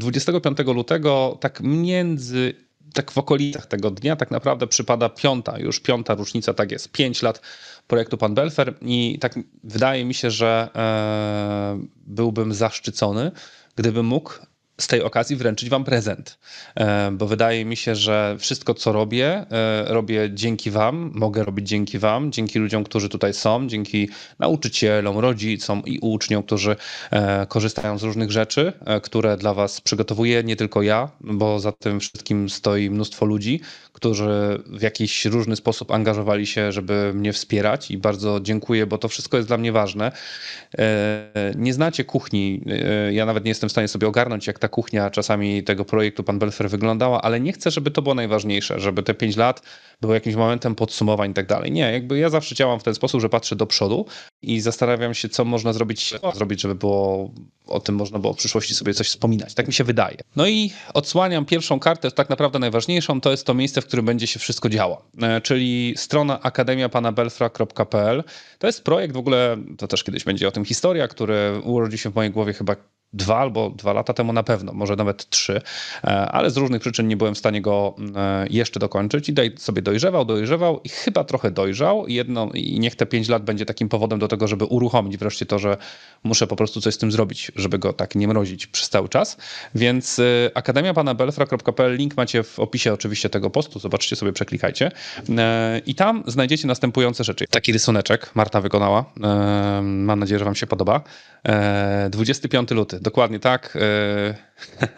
25 lutego, tak między tak w okolicach tego dnia tak naprawdę przypada piąta, już piąta rocznica, tak jest, pięć lat projektu Pan Belfer i tak wydaje mi się, że e, byłbym zaszczycony, gdybym mógł z tej okazji wręczyć Wam prezent, e, bo wydaje mi się, że wszystko, co robię, e, robię dzięki Wam, mogę robić dzięki Wam, dzięki ludziom, którzy tutaj są, dzięki nauczycielom, rodzicom i uczniom, którzy e, korzystają z różnych rzeczy, które dla Was przygotowuję nie tylko ja, bo za tym wszystkim stoi mnóstwo ludzi, którzy w jakiś różny sposób angażowali się, żeby mnie wspierać i bardzo dziękuję, bo to wszystko jest dla mnie ważne. Nie znacie kuchni, ja nawet nie jestem w stanie sobie ogarnąć, jak ta kuchnia czasami tego projektu Pan Belfer wyglądała, ale nie chcę, żeby to było najważniejsze, żeby te 5 lat było jakimś momentem podsumowań i tak dalej. Nie, jakby ja zawsze działam w ten sposób, że patrzę do przodu i zastanawiam się, co można zrobić, zrobić, żeby było o tym można było w przyszłości sobie coś wspominać. Tak mi się wydaje. No i odsłaniam pierwszą kartę, tak naprawdę najważniejszą, to jest to miejsce, w którym będzie się wszystko działo, e, czyli strona akademiapanabelfra.pl. To jest projekt w ogóle, to też kiedyś będzie o tym historia, który urodzi się w mojej głowie chyba dwa albo dwa lata temu na pewno, może nawet trzy, e, ale z różnych przyczyn nie byłem w stanie go mm, e, jeszcze dokończyć i sobie dojrzewał, dojrzewał i chyba trochę dojrzał. Jedno, I niech te pięć lat będzie takim powodem do tego, żeby uruchomić wreszcie to, że muszę po prostu coś z tym zrobić, żeby go tak nie mrozić przez cały czas. Więc e, akademia pana belfra.pl, link macie w opisie oczywiście tego postu, zobaczcie sobie, przeklikajcie. I tam znajdziecie następujące rzeczy. Taki rysuneczek Marta wykonała. Mam nadzieję, że wam się podoba. 25 luty Dokładnie tak. E,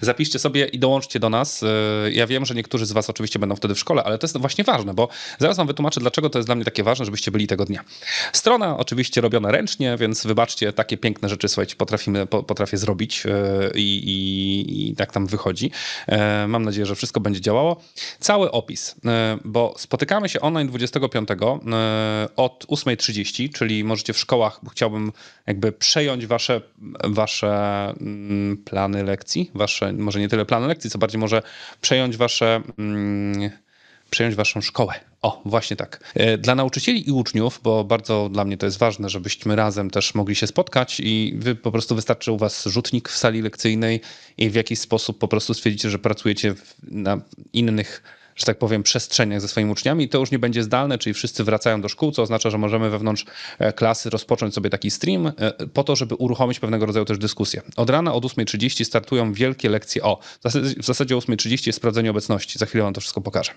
Zapiszcie sobie i dołączcie do nas. E, ja wiem, że niektórzy z Was oczywiście będą wtedy w szkole, ale to jest właśnie ważne, bo zaraz Wam wytłumaczę, dlaczego to jest dla mnie takie ważne, żebyście byli tego dnia. Strona oczywiście robiona ręcznie, więc wybaczcie, takie piękne rzeczy, słuchajcie, potrafimy, potrafię zrobić e, i, i, i tak tam wychodzi. E, mam nadzieję, że wszystko będzie działało. Cały opis, bo spotykamy się online 25 od 8.30, czyli możecie w szkołach, bo chciałbym jakby przejąć Wasze, wasze mm, plany lekcji, wasze, może nie tyle plany lekcji, co bardziej może przejąć wasze. Mm, przejąć waszą szkołę. O, właśnie tak. E, dla nauczycieli i uczniów, bo bardzo dla mnie to jest ważne, żebyśmy razem też mogli się spotkać i wy po prostu wystarczy u was rzutnik w sali lekcyjnej i w jakiś sposób po prostu stwierdzicie, że pracujecie na innych że tak powiem, przestrzeniach ze swoimi uczniami. I to już nie będzie zdalne, czyli wszyscy wracają do szkół, co oznacza, że możemy wewnątrz e, klasy rozpocząć sobie taki stream e, po to, żeby uruchomić pewnego rodzaju też dyskusję. Od rana od 8.30 startują wielkie lekcje o. W zasadzie o 8.30 jest sprawdzenie obecności. Za chwilę wam to wszystko pokażę.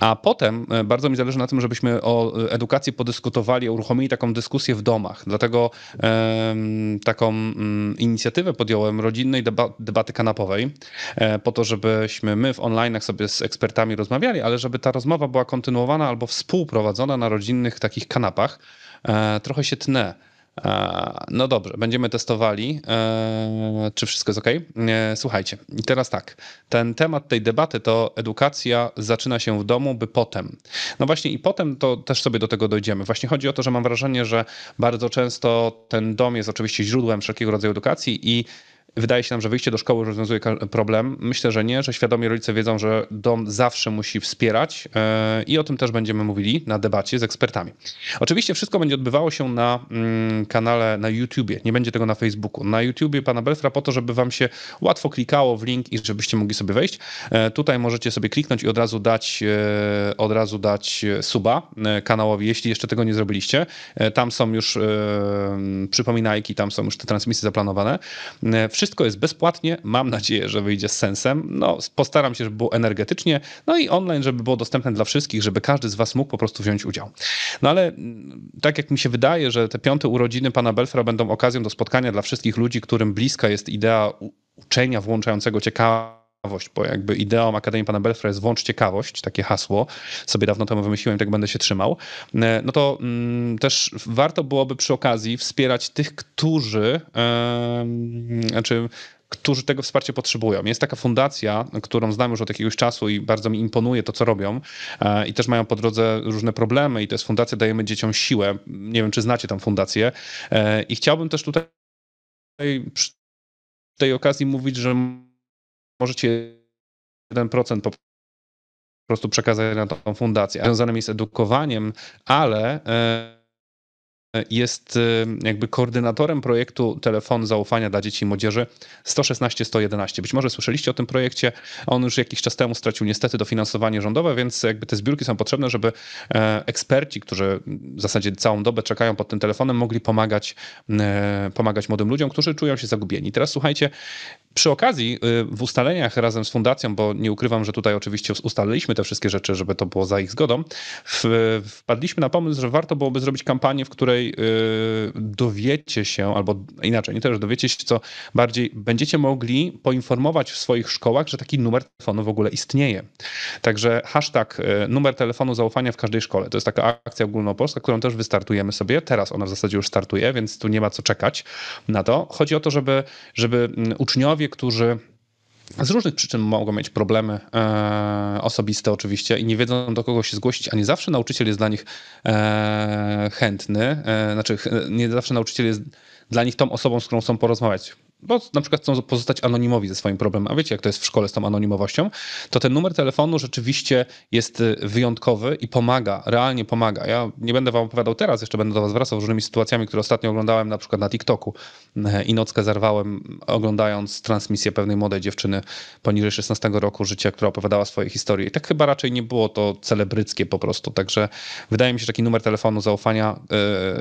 A potem e, bardzo mi zależy na tym, żebyśmy o edukacji podyskutowali, uruchomili taką dyskusję w domach. Dlatego um, taką um, inicjatywę podjąłem rodzinnej debaty kanapowej po to, żebyśmy my w online'ach sobie z ekspertami rozmawiali, ale żeby ta rozmowa była kontynuowana albo współprowadzona na rodzinnych takich kanapach. E, trochę się tnę. E, no dobrze, będziemy testowali, e, czy wszystko jest ok. Słuchajcie, i teraz tak. Ten temat tej debaty to edukacja zaczyna się w domu, by potem. No właśnie, i potem to też sobie do tego dojdziemy. Właśnie chodzi o to, że mam wrażenie, że bardzo często ten dom jest oczywiście źródłem wszelkiego rodzaju edukacji i Wydaje się nam, że wyjście do szkoły rozwiązuje problem. Myślę, że nie, że świadomi rodzice wiedzą, że dom zawsze musi wspierać e, i o tym też będziemy mówili na debacie z ekspertami. Oczywiście wszystko będzie odbywało się na mm, kanale na YouTubie, nie będzie tego na Facebooku. Na YouTubie pana Belfra po to, żeby wam się łatwo klikało w link i żebyście mogli sobie wejść. E, tutaj możecie sobie kliknąć i od razu dać e, od razu dać suba kanałowi, jeśli jeszcze tego nie zrobiliście. Tam są już przypominajki, tam są już te transmisje zaplanowane. Wszystko wszystko jest bezpłatnie. Mam nadzieję, że wyjdzie z sensem. No, postaram się, żeby było energetycznie. No i online, żeby było dostępne dla wszystkich, żeby każdy z Was mógł po prostu wziąć udział. No ale mm, tak jak mi się wydaje, że te piąte urodziny pana Belfra będą okazją do spotkania dla wszystkich ludzi, którym bliska jest idea uczenia włączającego ciekawe ciekawość, bo jakby ideą Akademii Pana Belfra jest włącz ciekawość, takie hasło, sobie dawno temu wymyśliłem, tak będę się trzymał, e, no to mm, też warto byłoby przy okazji wspierać tych, którzy, yy, znaczy którzy tego wsparcia potrzebują. Jest taka fundacja, którą znam już od jakiegoś czasu i bardzo mi imponuje to, co robią. E, I też mają po drodze różne problemy, i to jest Fundacja Dajemy Dzieciom Siłę. Nie wiem, czy znacie tę fundację. E, I chciałbym też tutaj przy tej okazji mówić, że możecie 1% po prostu przekazać na tą fundację. Związanym jest edukowaniem, ale e, jest e, jakby koordynatorem projektu Telefon Zaufania dla Dzieci i Młodzieży 116-111. Być może słyszeliście o tym projekcie. On już jakiś czas temu stracił niestety dofinansowanie rządowe, więc jakby te zbiórki są potrzebne, żeby e, eksperci, którzy w zasadzie całą dobę czekają pod tym telefonem, mogli pomagać, pomagać młodym ludziom, którzy czują się zagubieni. Teraz słuchajcie, przy okazji y, w ustaleniach razem z fundacją, bo nie ukrywam, że tutaj oczywiście ustaliliśmy te wszystkie rzeczy, żeby to było za ich zgodą, wpadliśmy na pomysł, że warto byłoby zrobić kampanię, w której y, dowiecie się, albo inaczej, nie też dowiecie się, co bardziej będziecie mogli poinformować w swoich szkołach, że taki numer telefonu w ogóle istnieje. Także hashtag y, numer telefonu zaufania w każdej szkole. To jest taka akcja ogólnopolska, którą też wystartujemy sobie. Teraz ona w zasadzie już startuje, więc tu nie ma co czekać na to. Chodzi o to, żeby, żeby mm, uczniowie którzy z różnych przyczyn mogą mieć problemy e, osobiste oczywiście i nie wiedzą do kogo się zgłosić, a nie zawsze nauczyciel jest dla nich e, chętny, e, znaczy nie zawsze nauczyciel jest dla nich tą osobą, z którą chcą porozmawiać bo na przykład chcą pozostać anonimowi ze swoim problemem, a wiecie jak to jest w szkole z tą anonimowością, to ten numer telefonu rzeczywiście jest y, wyjątkowy i pomaga, realnie pomaga. Ja nie będę wam opowiadał teraz, jeszcze będę do was wracał różnymi sytuacjami, które ostatnio oglądałem na przykład na TikToku e, i nockę zarwałem oglądając transmisję pewnej młodej dziewczyny poniżej 16 roku życia, która opowiadała swoje historie. I tak chyba raczej nie było to celebryckie po prostu, także wydaje mi się, że taki numer telefonu zaufania e,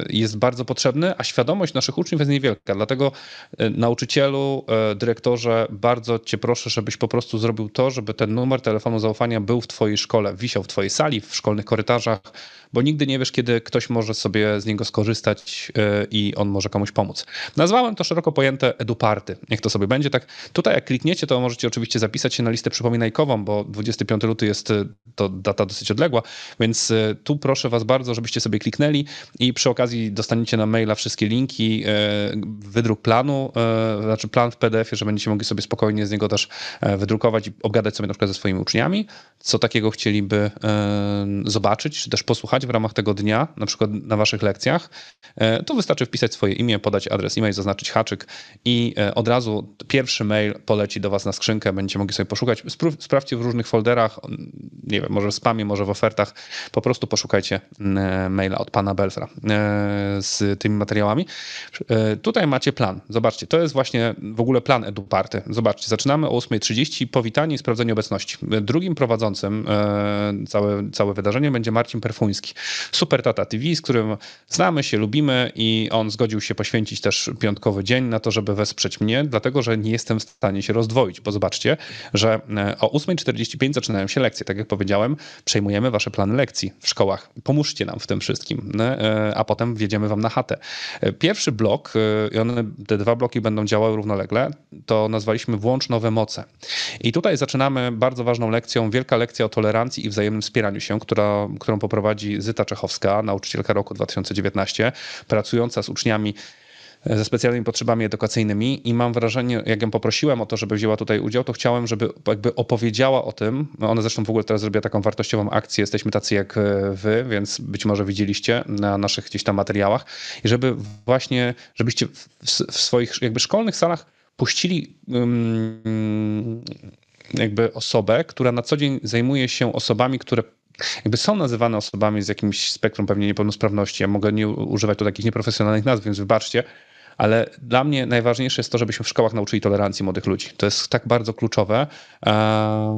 jest bardzo potrzebny, a świadomość naszych uczniów jest niewielka, dlatego e, nauczyciel nauczycielu, e, dyrektorze, bardzo cię proszę, żebyś po prostu zrobił to, żeby ten numer telefonu zaufania był w twojej szkole, wisiał w twojej sali, w szkolnych korytarzach, bo nigdy nie wiesz, kiedy ktoś może sobie z niego skorzystać e, i on może komuś pomóc. Nazwałem to szeroko pojęte eduparty. Niech to sobie będzie tak. Tutaj jak klikniecie, to możecie oczywiście zapisać się na listę przypominajkową, bo 25 luty jest e, to data dosyć odległa, więc tu proszę was bardzo, żebyście sobie kliknęli i przy okazji dostaniecie na maila wszystkie linki, wydruk planu znaczy plan w PDF-ie, że będziecie mogli sobie spokojnie z niego też e, wydrukować i obgadać sobie na przykład ze swoimi uczniami, co takiego chcieliby e, zobaczyć, czy też posłuchać w ramach tego dnia, na przykład na waszych lekcjach, e, to wystarczy wpisać swoje imię, podać adres e-mail, zaznaczyć haczyk i od razu pierwszy mail poleci do was na skrzynkę, będziecie mogli sobie poszukać. Sprawdźcie w różnych folderach, nie wiem, może w spamie, może w ofertach, po prostu poszukajcie maila od pana Belfra z tymi materiałami. Tutaj macie plan. Zobaczcie, to jest właśnie właśnie w ogóle plan Eduparty. Zobaczcie, zaczynamy o 8.30, powitanie i sprawdzenie obecności. Drugim prowadzącym e, całe, całe wydarzenie będzie Marcin Perfuński, super tata TV, z którym znamy się, lubimy i on zgodził się poświęcić też piątkowy dzień na to, żeby wesprzeć mnie, dlatego że nie jestem w stanie się rozdwoić, bo zobaczcie, że e, o 8.45 zaczynają się lekcje. Tak jak powiedziałem, przejmujemy wasze plany lekcji w szkołach. Pomóżcie nam w tym wszystkim, e, a potem wjedziemy wam na chatę. Pierwszy blok, i one, te dwa bloki będą działały równolegle, to nazwaliśmy włącz nowe moce. I tutaj zaczynamy bardzo ważną lekcją, wielka lekcja o tolerancji i wzajemnym wspieraniu się, która, którą poprowadzi Zyta Czechowska, nauczycielka roku 2019, pracująca z uczniami E, ze specjalnymi potrzebami edukacyjnymi i mam wrażenie, jak ją poprosiłem o to, żeby wzięła tutaj udział, to chciałem, żeby jakby opowiedziała o tym. No, ona zresztą w ogóle teraz zrobiła taką wartościową akcję, jesteśmy tacy jak e, wy, więc być może widzieliście na naszych gdzieś tam materiałach i żeby właśnie, żebyście w, w swoich jakby szkolnych salach puścili um, jakby osobę, która na co dzień zajmuje się osobami, które jakby są nazywane osobami z jakimś spektrum pewnie niepełnosprawności. Ja mogę nie używać tu takich nieprofesjonalnych nazw, więc wybaczcie, ale dla mnie najważniejsze jest to, żebyśmy w szkołach nauczyli tolerancji młodych ludzi. To jest tak bardzo kluczowe, e,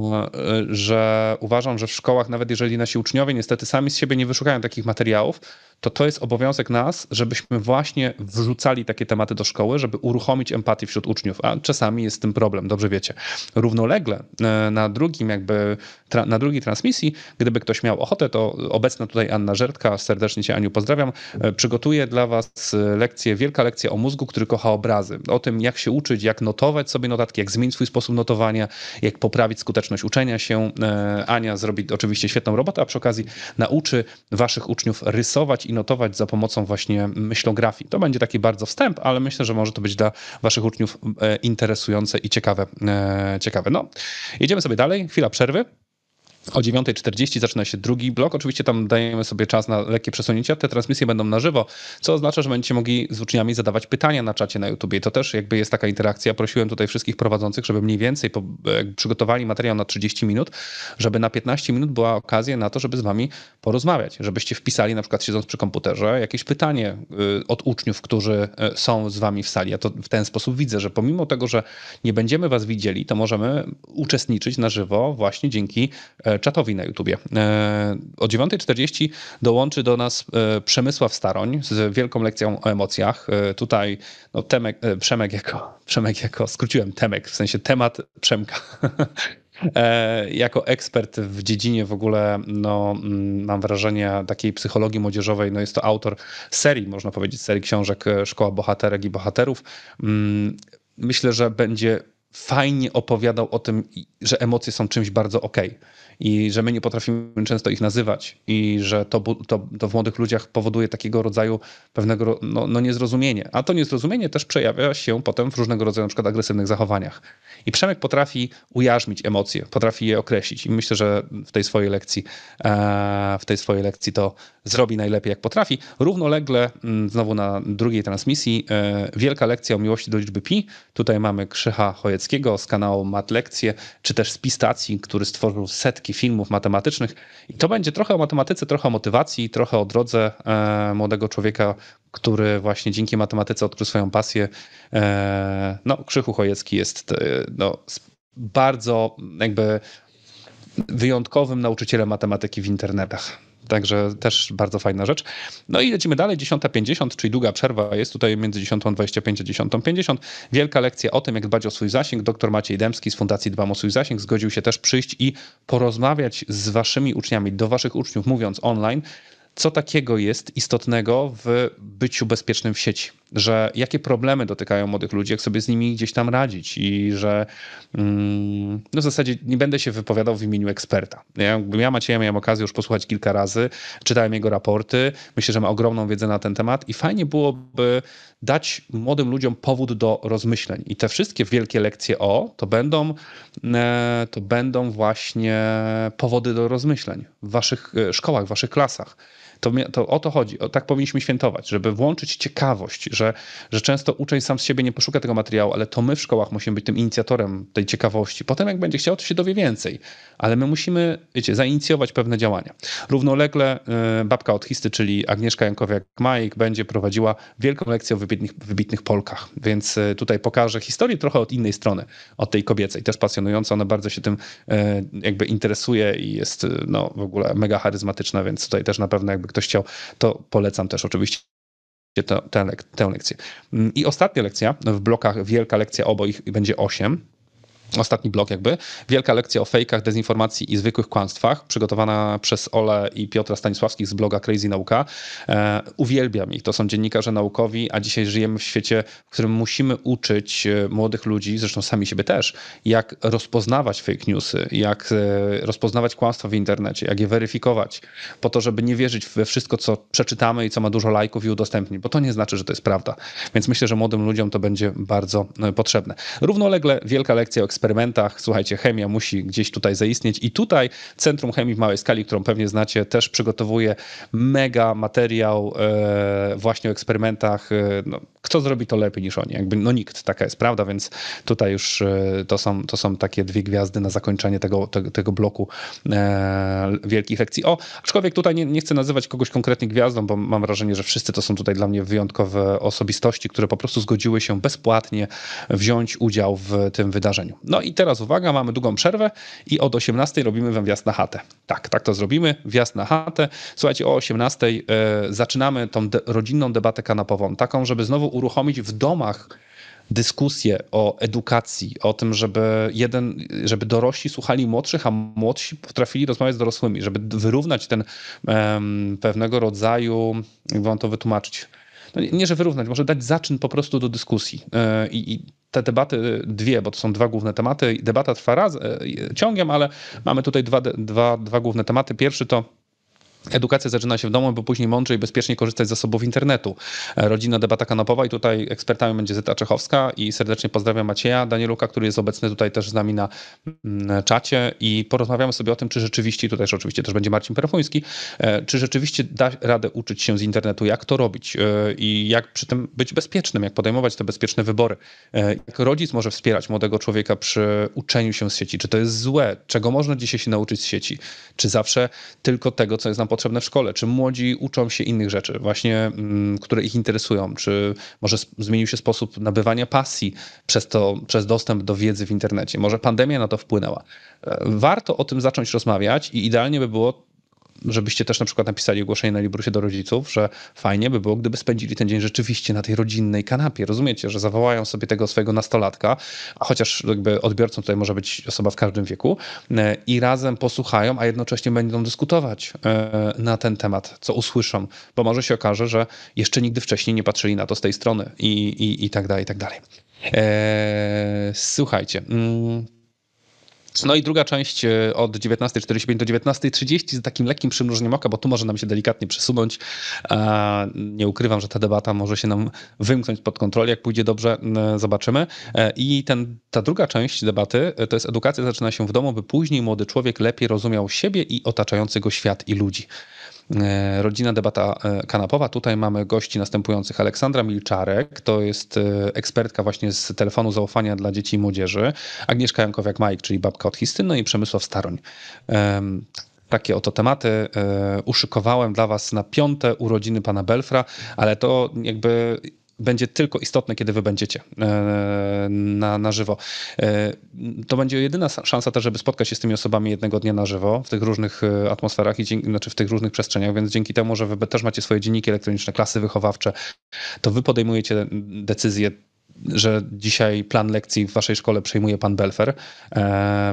że uważam, że w szkołach, nawet jeżeli nasi uczniowie niestety sami z siebie nie wyszukają takich materiałów, to to jest obowiązek nas, żebyśmy właśnie wrzucali takie tematy do szkoły, żeby uruchomić empatię wśród uczniów, a czasami jest z tym problem, dobrze wiecie. Równolegle e, na drugim jakby, na drugiej transmisji, gdyby ktoś miał ochotę, to obecna tutaj Anna Żertka, serdecznie cię Aniu pozdrawiam, e, przygotuje dla was e, lekcję, wielka lekcja o mózgu, który kocha obrazy, o tym jak się uczyć, jak notować sobie notatki, jak zmienić swój sposób notowania, jak poprawić skuteczność uczenia się. Ania zrobi oczywiście świetną robotę, a przy okazji nauczy waszych uczniów rysować i notować za pomocą właśnie myślografii. To będzie taki bardzo wstęp, ale myślę, że może to być dla waszych uczniów e, interesujące i ciekawe. E, ciekawe. No, jedziemy sobie dalej, chwila przerwy. O 9.40 zaczyna się drugi blok. Oczywiście tam dajemy sobie czas na lekkie przesunięcia. Te transmisje będą na żywo, co oznacza, że będziecie mogli z uczniami zadawać pytania na czacie na YouTube. To też jakby jest taka interakcja. Prosiłem tutaj wszystkich prowadzących, żeby mniej więcej przygotowali materiał na 30 minut, żeby na 15 minut była okazja na to, żeby z wami porozmawiać, żebyście wpisali na przykład siedząc przy komputerze jakieś pytanie y, od uczniów, którzy y, są z wami w sali. Ja to w ten sposób widzę, że pomimo tego, że nie będziemy was widzieli, to możemy uczestniczyć na żywo właśnie dzięki y, czatowi na YouTubie. E, o 9.40 dołączy do nas e, Przemysław Staroń z wielką lekcją o emocjach. E, tutaj no, Temek, Przemek jako, Przemek jako, skróciłem Temek, w sensie temat Przemka. jako ekspert w dziedzinie w ogóle, no, mm, mam wrażenie, takiej psychologii młodzieżowej, no, jest to autor serii, można powiedzieć, serii książek Szkoła Bohaterek i Bohaterów. Mm, myślę, że będzie fajnie opowiadał o tym, że emocje są czymś bardzo okej. Okay i że my nie potrafimy często ich nazywać i że to, to, to w młodych ludziach powoduje takiego rodzaju pewnego no, no, niezrozumienie. A to niezrozumienie też przejawia się potem w różnego rodzaju np. agresywnych zachowaniach. I Przemek potrafi ujarzmić emocje, potrafi je określić i myślę, że w tej swojej lekcji, e, w tej swojej lekcji to zrobi najlepiej jak potrafi. Równolegle, mm, znowu na drugiej transmisji, e, wielka lekcja o miłości do liczby pi. Tutaj mamy Krzycha Chojeckiego z kanału Mat Lekcje, czy też z Pistacji, który stworzył setki filmów matematycznych. I to będzie trochę o matematyce, trochę o motywacji, trochę o drodze e, młodego człowieka, który właśnie dzięki matematyce odkrył swoją pasję. E, no, Krzychu Chojecki jest e, no, bardzo jakby wyjątkowym nauczycielem matematyki w internetach. Także też bardzo fajna rzecz. No i lecimy dalej. 10.50, czyli długa przerwa jest tutaj między 10.25 a 10.50. Wielka lekcja o tym, jak dbać o swój zasięg. Doktor Maciej Demski z Fundacji Dbam o swój zasięg zgodził się też przyjść i porozmawiać z waszymi uczniami, do waszych uczniów mówiąc online, co takiego jest istotnego w byciu bezpiecznym w sieci że jakie problemy dotykają młodych ludzi, jak sobie z nimi gdzieś tam radzić i że mm, no w zasadzie nie będę się wypowiadał w imieniu eksperta. Ja, ja Macieja miałem okazję już posłuchać kilka razy, czytałem jego raporty, myślę, że ma ogromną wiedzę na ten temat i fajnie byłoby dać młodym ludziom powód do rozmyśleń. I te wszystkie wielkie lekcje o, to będą, e, to będą właśnie powody do rozmyśleń w waszych e, szkołach, w waszych klasach to, to o to chodzi. O, tak powinniśmy świętować, żeby włączyć ciekawość, że, że często uczeń sam z siebie nie poszuka tego materiału, ale to my w szkołach musimy być tym inicjatorem tej ciekawości. Potem, jak będzie chciał, to się dowie więcej, ale my musimy, wiecie, zainicjować pewne działania. Równolegle e, babka od histy, czyli Agnieszka Jankowiak-Majk, będzie prowadziła wielką lekcję o wybitnych, wybitnych Polkach, więc e, tutaj pokażę historię trochę od innej strony, od tej kobiecej, też pasjonująca. Ona bardzo się tym e, jakby interesuje i jest no, w ogóle mega charyzmatyczna, więc tutaj też na pewno jakby ktoś chciał, to polecam też oczywiście tę, lekcję. Mm, I ostatnia lekcja w blokach, wielka lekcja oboich, będzie 8 ostatni blok jakby. Wielka lekcja o fejkach, dezinformacji i zwykłych kłamstwach, przygotowana przez Ole i Piotra Stanisławskich z bloga Crazy Nauka. E, uwielbiam ich, to są dziennikarze naukowi, a dzisiaj żyjemy w świecie, w którym musimy uczyć e, młodych ludzi, zresztą sami siebie też, jak rozpoznawać fake newsy, jak e, rozpoznawać kłamstwa w internecie, jak je weryfikować, po to, żeby nie wierzyć we wszystko, co przeczytamy i co ma dużo lajków i udostępni, bo to nie znaczy, że to jest prawda. Więc myślę, że młodym ludziom to będzie bardzo e, potrzebne. Równolegle wielka lekcja o eksperymentach. Słuchajcie, chemia musi gdzieś tutaj zaistnieć i tutaj Centrum Chemii w Małej Skali, którą pewnie znacie, też przygotowuje mega materiał e, właśnie o eksperymentach. E, no, kto zrobi to lepiej niż oni? Jakby, no nikt, taka jest prawda, więc tutaj już e, to są, to są takie dwie gwiazdy na zakończenie tego, tego, tego bloku wielkich lekcji. O, aczkolwiek tutaj nie, nie chcę nazywać kogoś konkretnie gwiazdą, bo mam wrażenie, że wszyscy to są tutaj dla mnie wyjątkowe osobistości, które po prostu zgodziły się bezpłatnie wziąć udział w tym wydarzeniu. No i teraz uwaga, mamy długą przerwę i od 18 robimy wam wjazd na chatę. Tak, tak to zrobimy, wjazd na chatę. Słuchajcie, o 18 e, zaczynamy tą de rodzinną debatę kanapową, taką, żeby znowu uruchomić w domach dyskusję o edukacji, o tym, żeby jeden, żeby dorośli słuchali młodszych, a młodsi potrafili rozmawiać z dorosłymi, żeby wyrównać ten um, pewnego rodzaju, jak wam to wytłumaczyć, no nie, nie, że wyrównać, może dać zaczyn po prostu do dyskusji. E, I, I, te debaty dwie, bo to są dwa główne tematy, debata trwa raz, e, ciągiem, ale mamy tutaj dwa, dwa, dwa główne tematy. Pierwszy to Edukacja zaczyna się w domu, bo później mądrze i bezpiecznie korzystać z zasobów internetu. E, Rodzina debata kanapowa i tutaj ekspertami będzie Zeta Czechowska i serdecznie pozdrawiam Macieja Danieluka, który jest obecny tutaj też z nami na mm, czacie i porozmawiamy sobie o tym, czy rzeczywiście, tutaj też oczywiście też będzie Marcin Perfuński, e, czy rzeczywiście da radę uczyć się z internetu, jak to robić e, i jak przy tym być bezpiecznym, jak podejmować te bezpieczne wybory. Jak rodzic może wspierać młodego człowieka przy uczeniu się z sieci, czy to jest złe, czego można dzisiaj się nauczyć z sieci, czy zawsze tylko tego, co jest nam potrzebne potrzebne w szkole, czy młodzi uczą się innych rzeczy, właśnie, mm, które ich interesują, czy może zmienił się sposób nabywania pasji przez, to, przez dostęp do wiedzy w internecie, może pandemia na to wpłynęła. E, warto o tym zacząć rozmawiać i idealnie by było żebyście też na przykład napisali ogłoszenie na Librusie do rodziców, że fajnie by było, gdyby spędzili ten dzień rzeczywiście na tej rodzinnej kanapie. Rozumiecie, że zawołają sobie tego swojego nastolatka, a chociaż jakby odbiorcą tutaj może być osoba w każdym wieku, e, i razem posłuchają, a jednocześnie będą dyskutować e, na ten temat, co usłyszą, bo może się okaże, że jeszcze nigdy wcześniej nie patrzyli na to z tej strony i, i, i tak dalej, i tak dalej. Eee, słuchajcie, mm, no i druga część e, od 19.45 do 19.30 z takim lekkim przymrużeniem oka, bo tu może nam się delikatnie przesunąć. E, nie ukrywam, że ta debata może się nam wymknąć pod kontrolę. Jak pójdzie dobrze, zobaczymy. E, I ten, ta druga część debaty to jest edukacja zaczyna się w domu, by później młody człowiek lepiej rozumiał siebie i otaczający go świat i ludzi. E, rodzina Debata e, Kanapowa. Tutaj mamy gości następujących. Aleksandra Milczarek, to jest e, ekspertka właśnie z telefonu zaufania dla dzieci i młodzieży. Agnieszka Jankowiak-Majk, czyli babka od Histyny no i Przemysław Staroń takie oto tematy uszykowałem dla Was na piąte urodziny pana Belfra, ale to jakby będzie tylko istotne, kiedy wy będziecie e, na, na żywo. E, to będzie jedyna szansa też, żeby spotkać się z tymi osobami jednego dnia na żywo, w tych różnych e, atmosferach i dzięki, znaczy w tych różnych przestrzeniach, więc dzięki temu, że wy też macie swoje dzienniki elektroniczne, klasy wychowawcze, to wy podejmujecie decyzję że dzisiaj plan lekcji w waszej szkole przejmuje pan Belfer.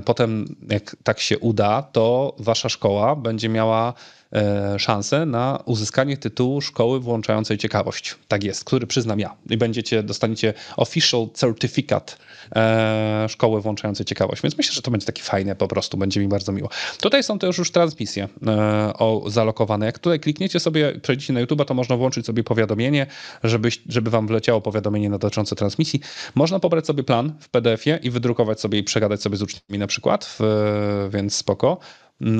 Potem, jak tak się uda, to wasza szkoła będzie miała E, szansę na uzyskanie tytułu szkoły włączającej ciekawość. Tak jest, który przyznam ja. I będziecie, dostaniecie official certificate e, szkoły włączającej ciekawość. Więc myślę, że to będzie takie fajne po prostu, będzie mi bardzo miło. Tutaj są też już transmisje e, o, zalokowane. Jak tutaj klikniecie sobie, przejdziecie na YouTube, to można włączyć sobie powiadomienie, żeby, żeby wam wleciało powiadomienie dotyczące transmisji. Można pobrać sobie plan w PDF-ie i wydrukować sobie i przegadać sobie z uczniami na przykład, więc spoko.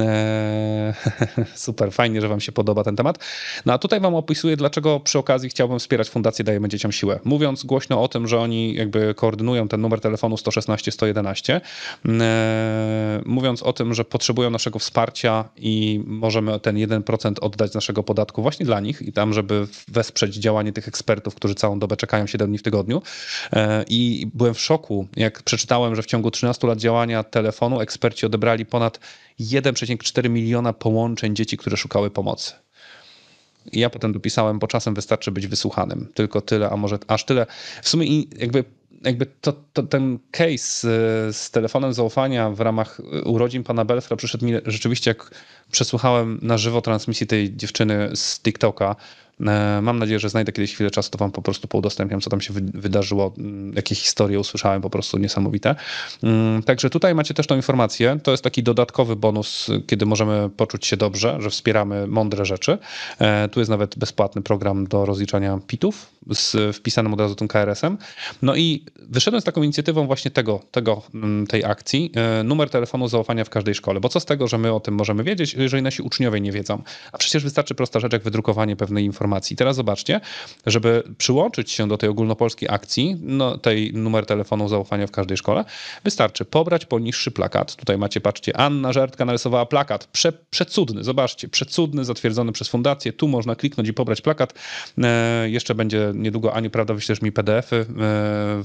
E, super, fajnie, że Wam się podoba ten temat. No a tutaj Wam opisuję, dlaczego przy okazji chciałbym wspierać Fundację Dajemy Dzieciom Siłę. Mówiąc głośno o tym, że oni jakby koordynują ten numer telefonu 116 111, e, mówiąc o tym, że potrzebują naszego wsparcia i możemy ten 1% oddać z naszego podatku właśnie dla nich i tam, żeby wesprzeć działanie tych ekspertów, którzy całą dobę czekają 7 dni w tygodniu. E, I byłem w szoku, jak przeczytałem, że w ciągu 13 lat działania telefonu eksperci odebrali ponad 1,4 miliona połączeń dzieci, które szukały pomocy. I ja potem dopisałem, bo czasem wystarczy być wysłuchanym. Tylko tyle, a może aż tyle. W sumie jakby, jakby to, to ten case y, z telefonem zaufania w ramach y, urodzin pana Belfra przyszedł mi rzeczywiście, jak przesłuchałem na żywo transmisji tej dziewczyny z TikToka, E, mam nadzieję, że znajdę kiedyś chwilę czasu, to wam po prostu udostępniam, co tam się wydarzyło, jakie historie usłyszałem, po prostu niesamowite. Mm, także tutaj macie też tą informację. To jest taki dodatkowy bonus, kiedy możemy poczuć się dobrze, że wspieramy mądre rzeczy. E, tu jest nawet bezpłatny program do rozliczania pitów z wpisanym od razu tym KRS-em. No i wyszedłem z taką inicjatywą właśnie tego, tego, mm, tej akcji. E, numer telefonu zaufania w każdej szkole. Bo co z tego, że my o tym możemy wiedzieć, jeżeli nasi uczniowie nie wiedzą? A przecież wystarczy prosta rzecz, jak wydrukowanie pewnej informacji informacji. Teraz zobaczcie, żeby przyłączyć się do tej ogólnopolskiej akcji, no, tej numer telefonu zaufania w każdej szkole, wystarczy pobrać poniższy plakat. Tutaj macie, patrzcie, Anna Żertka narysowała plakat, prze, przecudny, zobaczcie, przecudny, zatwierdzony przez fundację, tu można kliknąć i pobrać plakat. E, jeszcze będzie niedługo, Aniu, prawda, wyślesz mi pdf -y, e,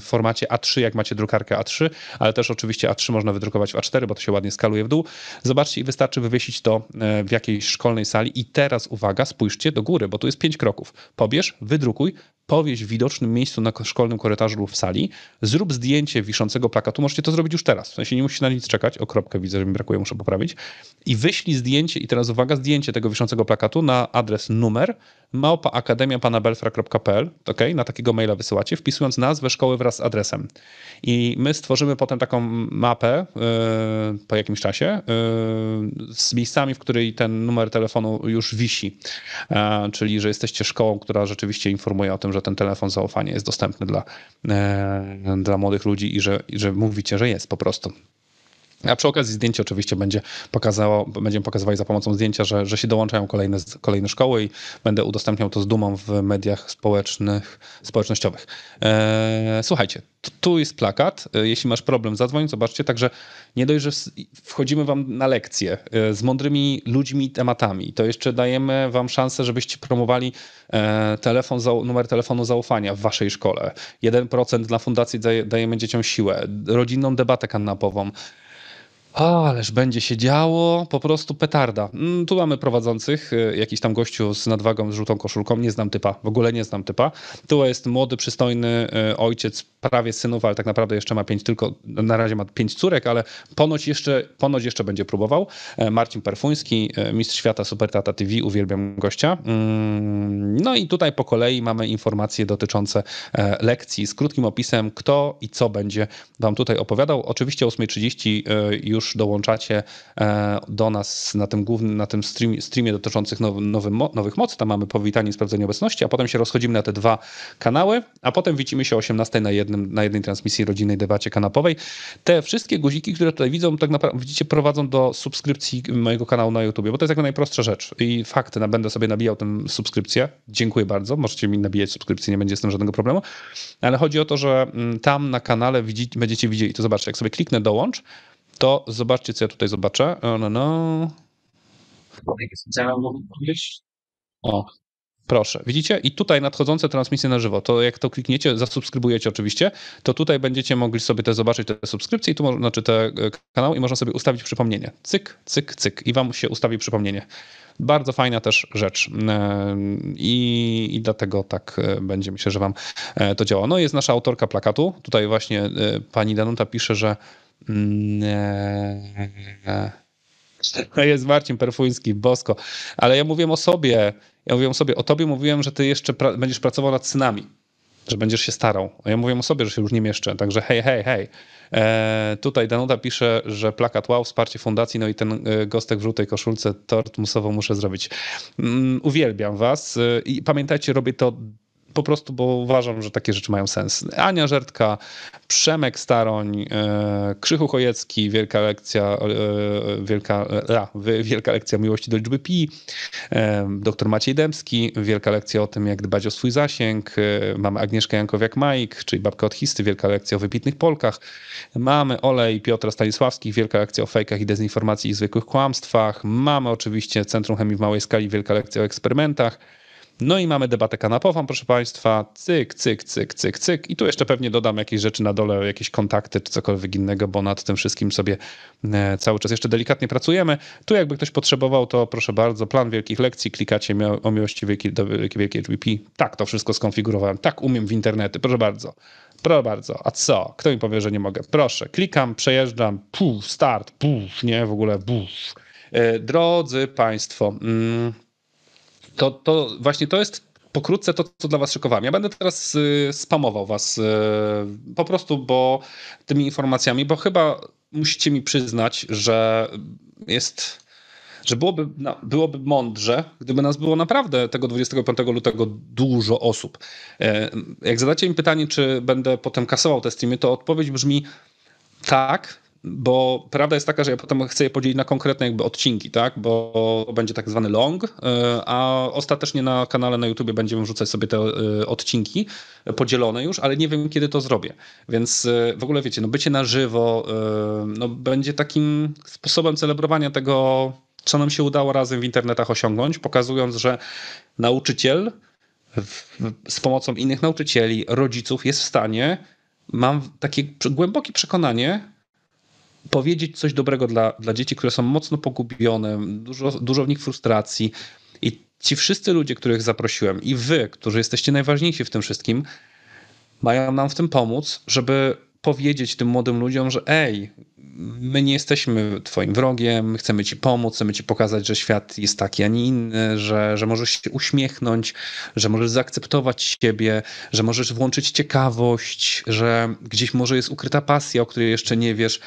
w formacie A3, jak macie drukarkę A3, ale też oczywiście A3 można wydrukować w A4, bo to się ładnie skaluje w dół. Zobaczcie i wystarczy wywiesić to e, w jakiejś szkolnej sali i teraz, uwaga, spójrzcie do góry, bo tu jest pięć kroków. Pobierz, wydrukuj, powieś w widocznym miejscu na szkolnym korytarzu lub w sali, zrób zdjęcie wiszącego plakatu, możecie to zrobić już teraz, w sensie nie musisz na nic czekać, o kropkę widzę, że mi brakuje, muszę poprawić, i wyślij zdjęcie, i teraz uwaga, zdjęcie tego wiszącego plakatu na adres numer małpa ok, na takiego maila wysyłacie, wpisując nazwę szkoły wraz z adresem. I my stworzymy potem taką mapę yy, po jakimś czasie yy, z miejscami, w której ten numer telefonu już wisi, yy, czyli że jest jesteście szkołą, która rzeczywiście informuje o tym, że ten telefon zaufania jest dostępny dla, e, dla młodych ludzi i że, i że mówicie, że jest po prostu. A przy okazji zdjęcie oczywiście będzie pokazało, będziemy pokazywali za pomocą zdjęcia, że, że się dołączają kolejne, kolejne szkoły i będę udostępniał to z dumą w mediach społecznych, społecznościowych. Eee, słuchajcie, tu jest plakat. E, jeśli masz problem, zadzwoń, zobaczcie. Także nie dość, że wchodzimy wam na lekcje e, z mądrymi ludźmi tematami, to jeszcze dajemy wam szansę, żebyście promowali e, telefon, numer telefonu zaufania w waszej szkole. 1% dla fundacji dajemy dzieciom siłę, rodzinną debatę kanapową. Ależ będzie się działo, po prostu petarda. Mm, tu mamy prowadzących, y, jakiś tam gościu z nadwagą, z żółtą koszulką, nie znam typa, w ogóle nie znam typa. Tu jest młody, przystojny y, ojciec, prawie synów, ale tak naprawdę jeszcze ma pięć, tylko na razie ma pięć córek, ale ponoć jeszcze, ponoć jeszcze będzie próbował. Y, Marcin Perfuński, mistrz świata Supertata TV, uwielbiam gościa. Mm, no i tutaj po kolei mamy informacje dotyczące e, lekcji z krótkim opisem, kto i co będzie wam tutaj opowiadał. Oczywiście o 8.30 e, już już dołączacie e, do nas na tym głównym, na tym streamie, streamie dotyczących nowy, nowy, nowych mocy. Tam mamy powitanie i sprawdzenie obecności, a potem się rozchodzimy na te dwa kanały, a potem widzimy się o 18 na, jednym, na jednej transmisji rodzinnej debacie kanapowej. Te wszystkie guziki, które tutaj widzą, tak naprawdę widzicie, prowadzą do subskrypcji mojego kanału na YouTube, bo to jest jakby najprostsza rzecz. I fakt, będę sobie nabijał tę subskrypcję. Dziękuję bardzo. Możecie mi nabijać subskrypcję, nie będzie z tym żadnego problemu. Ale chodzi o to, że mm, tam na kanale widzicie, będziecie widzieli, to zobaczcie, jak sobie kliknę dołącz, to zobaczcie, co ja tutaj zobaczę. Oh, no, no. O, proszę. Widzicie? I tutaj nadchodzące transmisje na żywo. To jak to klikniecie, zasubskrybujecie oczywiście, to tutaj będziecie mogli sobie te zobaczyć te subskrypcje i tu znaczy te e, kanał i można sobie ustawić przypomnienie. Cyk, cyk, cyk i wam się ustawi przypomnienie. Bardzo fajna też rzecz e, I, i dlatego tak e, będzie, myślę, że wam to działa. No jest nasza autorka plakatu. Tutaj właśnie pani Danuta pisze, że to jest Marcin Perfuński, Bosko. Ale ja mówiłem o sobie, ja mówiłem o sobie, o tobie mówiłem, że ty jeszcze pra będziesz pracował nad synami, że będziesz się starał. A ja mówiłem o sobie, że się już nie mieszczę, także hej, hej, hej. E, tutaj Danuta pisze, że plakat wow, wsparcie fundacji, no i ten e, gostek w żółtej koszulce tort musowo muszę zrobić. Mm, uwielbiam was e, i pamiętajcie, robię to po prostu, bo uważam, że takie rzeczy mają sens. Ania Żertka, Przemek Staroń, e, Krzychu Chojecki, Wielka Lekcja, e, wielka, la, e, wielka Lekcja Miłości do Liczby Pi, dr Maciej Dębski, Wielka Lekcja o tym, jak dbać o swój zasięg, mamy Agnieszkę Jankowiak-Majk, czyli babkę od histy, Wielka Lekcja o wybitnych Polkach, mamy Olej Piotra Stanisławskich, Wielka Lekcja o fejkach i dezinformacji i zwykłych kłamstwach, mamy oczywiście Centrum Chemii w Małej Skali, Wielka Lekcja o eksperymentach, no i mamy debatę kanapową, proszę Państwa. Cyk, cyk, cyk, cyk, cyk. I tu jeszcze pewnie dodam jakieś rzeczy na dole, jakieś kontakty czy cokolwiek innego, bo nad tym wszystkim sobie e, cały czas jeszcze delikatnie pracujemy. Tu jakby ktoś potrzebował, to proszę bardzo, plan wielkich lekcji, klikacie o miłości wielkiej, do wielkiej HBP. Tak to wszystko skonfigurowałem, tak umiem w internety, proszę bardzo. Proszę bardzo, a co? Kto mi powie, że nie mogę? Proszę, klikam, przejeżdżam, puf, start, puf, nie, w ogóle, puf. E, drodzy Państwo, mm, to, to właśnie to jest pokrótce to, co dla was szykowałem. Ja będę teraz y, spamował was y, po prostu, bo tymi informacjami, bo chyba musicie mi przyznać, że jest że byłoby, no, byłoby mądrze, gdyby nas było naprawdę tego 25 lutego dużo osób. Y, jak zadacie mi pytanie, czy będę potem kasował te streamy, to odpowiedź brzmi tak, bo prawda jest taka, że ja potem chcę je podzielić na konkretne jakby odcinki, tak, bo będzie tak zwany long, e, a ostatecznie na kanale na YouTube będziemy wrzucać sobie te e, odcinki podzielone już, ale nie wiem kiedy to zrobię, więc e, w ogóle wiecie, no bycie na żywo no będzie takim sposobem celebrowania tego, co nam się udało razem w internetach osiągnąć, pokazując, że nauczyciel z pomocą innych nauczycieli, rodziców jest w stanie, mam takie głębokie przekonanie, powiedzieć coś dobrego dla, dla dzieci, które są mocno pogubione, dużo, dużo w nich frustracji. I ci wszyscy ludzie, których zaprosiłem, i wy, którzy jesteście najważniejsi w tym wszystkim, mają nam w tym pomóc, żeby powiedzieć tym młodym ludziom, że ej, my nie jesteśmy twoim wrogiem, chcemy ci pomóc, chcemy ci pokazać, że świat jest taki, a nie inny, że, że możesz się uśmiechnąć, że możesz zaakceptować siebie, że możesz włączyć ciekawość, że gdzieś może jest ukryta pasja, o której jeszcze nie wiesz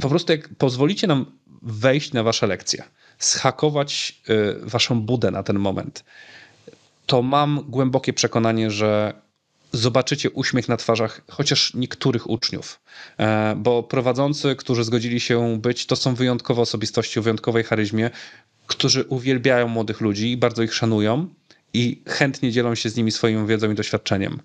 po prostu jak pozwolicie nam wejść na wasze lekcje, schakować y, waszą budę na ten moment, to mam głębokie przekonanie, że zobaczycie uśmiech na twarzach chociaż niektórych uczniów, e, bo prowadzący, którzy zgodzili się być, to są wyjątkowe osobistości o wyjątkowej charyzmie, którzy uwielbiają młodych ludzi i bardzo ich szanują i chętnie dzielą się z nimi swoją wiedzą i doświadczeniem.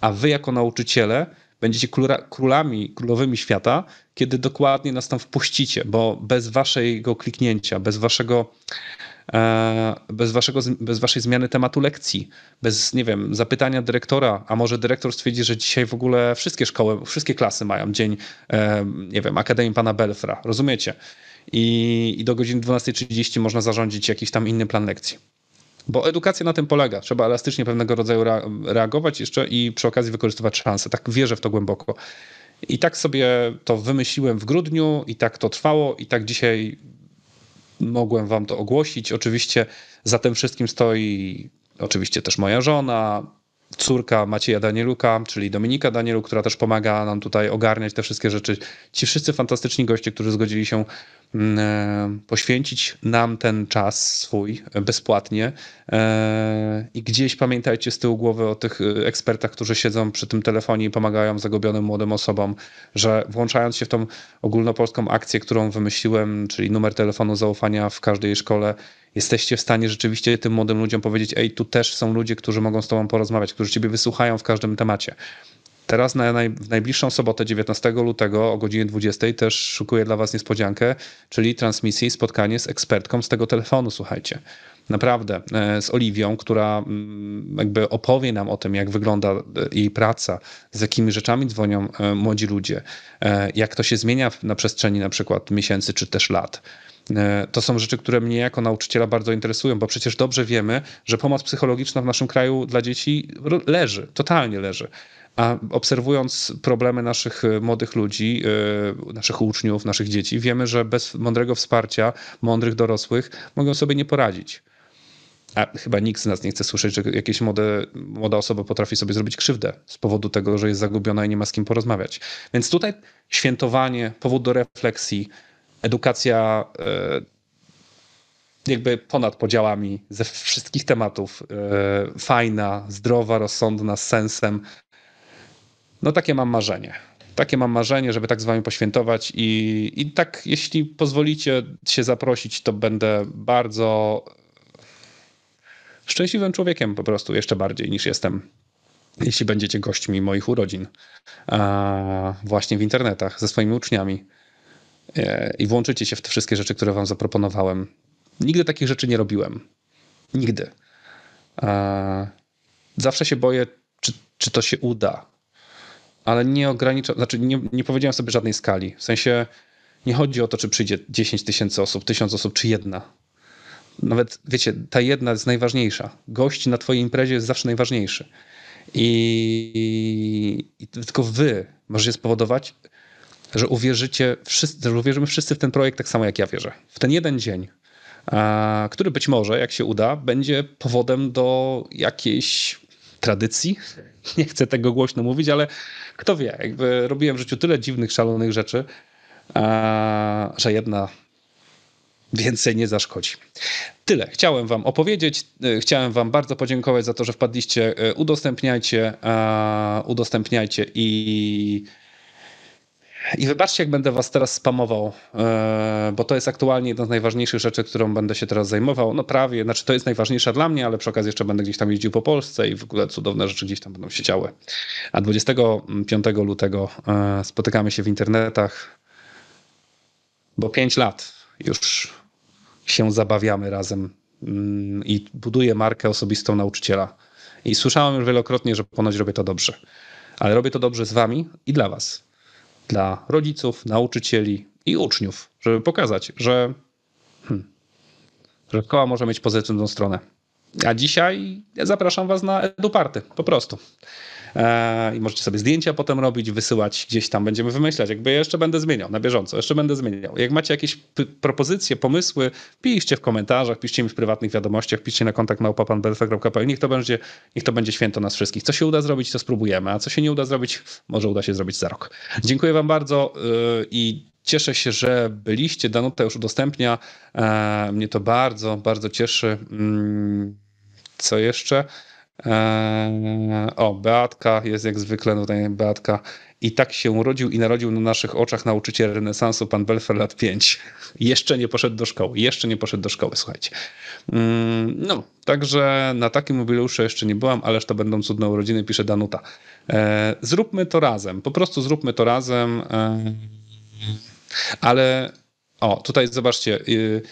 A wy jako nauczyciele będziecie królami, królowymi świata, kiedy dokładnie nas tam wpuścicie, bo bez waszego kliknięcia, bez waszego e, bez, waszego, bez waszej zmiany tematu lekcji, bez, nie wiem, zapytania dyrektora, a może dyrektor stwierdzi, że dzisiaj w ogóle wszystkie szkoły, wszystkie klasy mają dzień, e, nie wiem, Akademii Pana Belfra, rozumiecie? I, i do godziny 12.30 można zarządzić jakiś tam inny plan lekcji. Bo edukacja na tym polega. Trzeba elastycznie pewnego rodzaju reagować jeszcze i przy okazji wykorzystywać szanse. Tak wierzę w to głęboko. I tak sobie to wymyśliłem w grudniu, i tak to trwało, i tak dzisiaj mogłem wam to ogłosić. Oczywiście za tym wszystkim stoi oczywiście też moja żona, córka Macieja Danieluka, czyli Dominika Danielu, która też pomaga nam tutaj ogarniać te wszystkie rzeczy. Ci wszyscy fantastyczni goście, którzy zgodzili się Mm, e, poświęcić nam ten czas swój bezpłatnie e, i gdzieś pamiętajcie z tyłu głowy o tych e, ekspertach, którzy siedzą przy tym telefonie i pomagają zagubionym młodym osobom, że włączając się w tą ogólnopolską akcję, którą wymyśliłem, czyli numer telefonu zaufania w każdej szkole, jesteście w stanie rzeczywiście tym młodym ludziom powiedzieć: Ej, tu też są ludzie, którzy mogą z Tobą porozmawiać, którzy Ciebie wysłuchają w każdym temacie. Teraz na naj, w najbliższą sobotę, 19 lutego o godzinie 20 też szukuję dla Was niespodziankę, czyli transmisję i spotkanie z ekspertką z tego telefonu, słuchajcie. Naprawdę, e, z Oliwią, która mm, jakby opowie nam o tym, jak wygląda e, jej praca, z jakimi rzeczami dzwonią e, młodzi ludzie, jak to się zmienia na przestrzeni na przykład miesięcy czy też lat. To są rzeczy, które mnie jako nauczyciela bardzo interesują, bo przecież dobrze wiemy, że pomoc psychologiczna w naszym kraju dla dzieci leży, totalnie leży. A obserwując problemy naszych e, młodych ludzi, e, naszych uczniów, naszych dzieci, wiemy, że bez mądrego wsparcia mądrych dorosłych mogą sobie nie poradzić. A chyba nikt z nas nie chce słyszeć, że jakaś młode, młoda osoba potrafi sobie zrobić krzywdę z powodu tego, że jest zagubiona i nie ma z kim porozmawiać. Więc tutaj świętowanie, powód do refleksji, edukacja e, jakby ponad podziałami ze wszystkich tematów, fajna, zdrowa, rozsądna, z sensem, no takie mam marzenie. Takie mam marzenie, żeby tak z wami poświętować i, i tak, jeśli pozwolicie się zaprosić, to będę bardzo szczęśliwym człowiekiem po prostu, jeszcze bardziej niż jestem jeśli będziecie gośćmi moich urodzin, a właśnie w internetach ze swoimi uczniami e, i włączycie się w te wszystkie rzeczy, które wam zaproponowałem. Nigdy takich rzeczy nie robiłem. Nigdy. A zawsze się boję, czy, czy to się uda, ale nie ogranicza, znaczy nie, nie powiedziałem sobie żadnej skali. W sensie nie chodzi o to, czy przyjdzie 10 tysięcy osób, 1000 osób, czy jedna. Nawet, wiecie, ta jedna jest najważniejsza. Gość na twojej imprezie jest zawsze najważniejszy. I, i tylko wy możecie spowodować, że uwierzycie, wszyscy, że uwierzymy wszyscy w ten projekt tak samo, jak ja wierzę. W ten jeden dzień, a, który być może, jak się uda, będzie powodem do jakiejś tradycji. Nie chcę tego głośno mówić, ale kto wie, jakby robiłem w życiu tyle dziwnych, szalonych rzeczy, że jedna więcej nie zaszkodzi. Tyle. Chciałem Wam opowiedzieć. E, chciałem Wam bardzo podziękować za to, że wpadliście. E, udostępniajcie, udostępniajcie i i wybaczcie, jak będę was teraz spamował, e, bo to jest aktualnie jedna z najważniejszych rzeczy, którą będę się teraz zajmował. No prawie, znaczy to jest najważniejsza dla mnie, ale przy okazji jeszcze będę gdzieś tam jeździł po Polsce i w ogóle cudowne rzeczy gdzieś tam będą się działy. A 25 lutego e, spotykamy się w internetach, bo 5 lat już się zabawiamy razem mm, i buduję markę osobistą nauczyciela. I słyszałem już wielokrotnie, że ponoć robię to dobrze. Ale robię to dobrze z wami i dla was dla rodziców, nauczycieli i uczniów, żeby pokazać, że, hmm, że szkoła może mieć pozytywną stronę. A dzisiaj zapraszam Was na EduParty, po prostu. E, i możecie sobie zdjęcia potem robić, wysyłać gdzieś tam, będziemy wymyślać. Jakby ja jeszcze będę zmieniał na bieżąco, jeszcze będę zmieniał. Jak macie jakieś propozycje, pomysły, piszcie w komentarzach, piszcie mi w prywatnych wiadomościach, piszcie na kontakt małpapanbelfe.pl. Niech to będzie, niech to będzie święto nas wszystkich. Co się uda zrobić, to spróbujemy, a co się nie uda zrobić, może uda się zrobić za rok. Dziękuję wam bardzo y, i Cieszę się, że byliście. Danuta już udostępnia. E, mnie to bardzo, bardzo cieszy. Mm, co jeszcze? Eee, o, Beatka jest jak zwykle tutaj Beatka. I tak się urodził i narodził na naszych oczach nauczyciel renesansu, pan Belfer, lat 5. Jeszcze nie poszedł do szkoły, jeszcze nie poszedł do szkoły, słuchajcie. Mm, no, także na takim mobiliuszu jeszcze nie byłam, ależ to będą cudne urodziny, pisze Danuta. Eee, zróbmy to razem, po prostu zróbmy to razem, eee, ale o, tutaj zobaczcie, yy,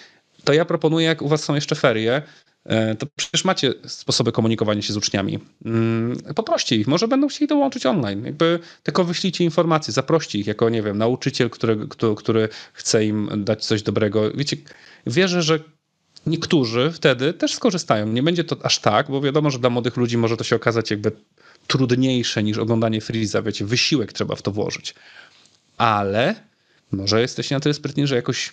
to ja proponuję, jak u was są jeszcze ferie, E, to przecież macie sposoby komunikowania się z uczniami. Mm, poproście ich, może będą chcieli dołączyć online. Jakby tylko wyślijcie informacje, zaproście ich jako, nie wiem, nauczyciel, który, który, który chce im dać coś dobrego. Wiecie, wierzę, że niektórzy wtedy też skorzystają. Nie będzie to aż tak, bo wiadomo, że dla młodych ludzi może to się okazać jakby trudniejsze niż oglądanie Freeza, wiecie, wysiłek trzeba w to włożyć. Ale może jesteście na tyle sprytni, że jakoś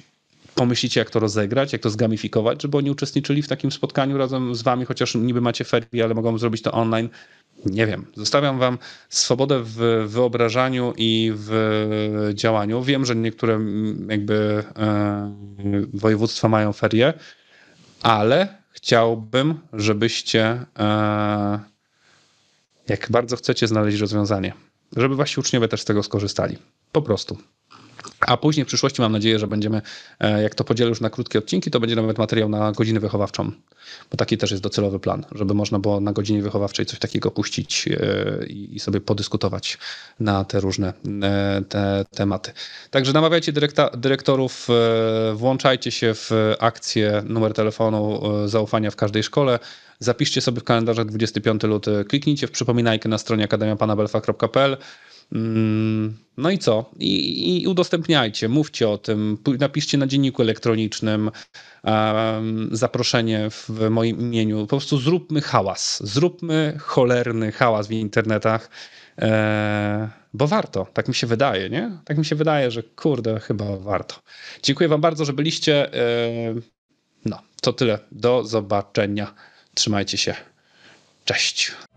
pomyślicie, jak to rozegrać, jak to zgamifikować, żeby oni uczestniczyli w takim spotkaniu razem z wami, chociaż niby macie ferie, ale mogą zrobić to online. Nie wiem. Zostawiam wam swobodę w wyobrażaniu i w działaniu. Wiem, że niektóre mm, jakby e, województwa mają ferie, ale chciałbym, żebyście e, jak bardzo chcecie znaleźć rozwiązanie, żeby wasi uczniowie też z tego skorzystali. Po prostu. A później w przyszłości mam nadzieję, że będziemy, e, jak to podzielę już na krótkie odcinki, to będzie nawet materiał na godzinę wychowawczą, bo taki też jest docelowy plan, żeby można było na godzinie wychowawczej coś takiego puścić e, i sobie podyskutować na te różne e, te tematy. Także namawiajcie dyrektorów, włączajcie się w akcję, numer telefonu zaufania w każdej szkole. Zapiszcie sobie w kalendarzach 25 luty, kliknijcie w przypominajkę na stronie akademiapanabelfa.pl Mm, no i co? I, I, udostępniajcie, mówcie o tym, napiszcie na dzienniku elektronicznym um, zaproszenie w moim imieniu. Po prostu zróbmy hałas, zróbmy cholerny hałas w internetach, e, bo warto, tak mi się wydaje, nie? Tak mi się wydaje, że kurde, chyba warto. Dziękuję Wam bardzo, że byliście. E, no, to tyle. Do zobaczenia. Trzymajcie się. Cześć.